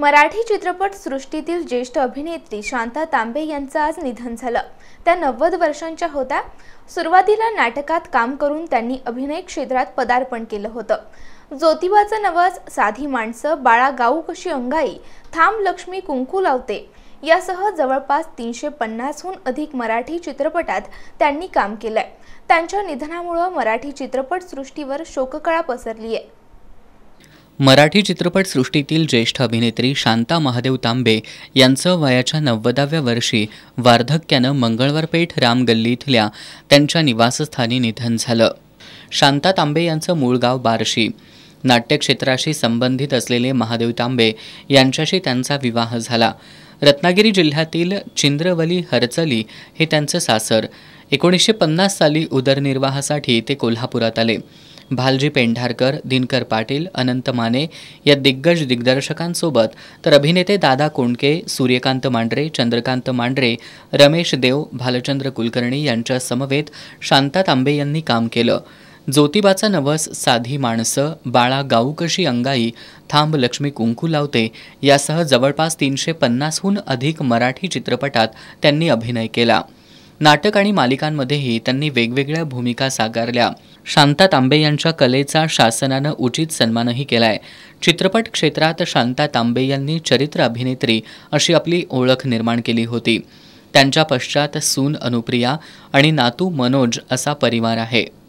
मराठी चित्रपट सृष्टीतील ज्येष्ठ अभिनेत्री शांता तांबे यांचं आज निधन झालं त्या नव्वद वर्षांच्या होत्या सुरुवातीला नाटकात काम करून त्यांनी अभिनय क्षेत्रात पदार्पण केलं होतं ज्योतिबाचं नवाज साधी माणसं बाळा गाऊ कशी अंगाई थांब लक्ष्मी कुंकू लावते यासह जवळपास तीनशे पन्नासहून अधिक मराठी चित्रपटात त्यांनी काम केलंय त्यांच्या निधनामुळं मराठी चित्रपटसृष्टीवर शोककळा पसरली आहे मराठी चित्रपटसृष्टीतील ज्येष्ठ अभिनेत्री शांता महादेव तांबे यांचं वयाच्या नव्वदाव्या वर्षी वार्धक्यानं मंगळवारपेठ राम गल्ली इथल्या त्यांच्या निवासस्थानी निधन झालं शांता तांबे यांचं मूळ गाव बारशी नाट्यक्षेत्राशी संबंधित असलेले महादेव तांबे यांच्याशी त्यांचा विवाह झाला रत्नागिरी जिल्ह्यातील चिंद्रवली हरचली हे त्यांचं सासर एकोणीसशे पन्नास साली उदरनिर्वाहासाठी ते कोल्हापुरात आले भालजी पेंढारकर दिनकर पाटील अनंत माने या दिग्गज दिग्दर्शकांसोबत तर अभिनेते दादा कोंडके सूर्यकांत मांडरे चंद्रकांत मांडरे रमेश देव भालचंद्र कुलकर्णी यांच्या समवेत शांता तांबे यांनी काम केलं ज्योतिबाचा नवस साधी माणसं बाळा गाऊकशी अंगाई थांब लक्ष्मी कुंकू लावते यासह जवळपास तीनशे पन्नासहून अधिक मराठी चित्रपटात त्यांनी अभिनय केला नाटक आणि मालिकांमध्येही त्यांनी वेगवेगळ्या भूमिका साकारल्या शांता तांबे यांच्या कलेचा शासनानं उचित सन्मानही केलाय चित्रपट क्षेत्रात शांता तांबे यांनी चरित्र अभिनेत्री अशी आपली ओळख निर्माण केली होती त्यांच्या पश्चात सून अनुप्रिया आणि नातू मनोज असा परिवार आहे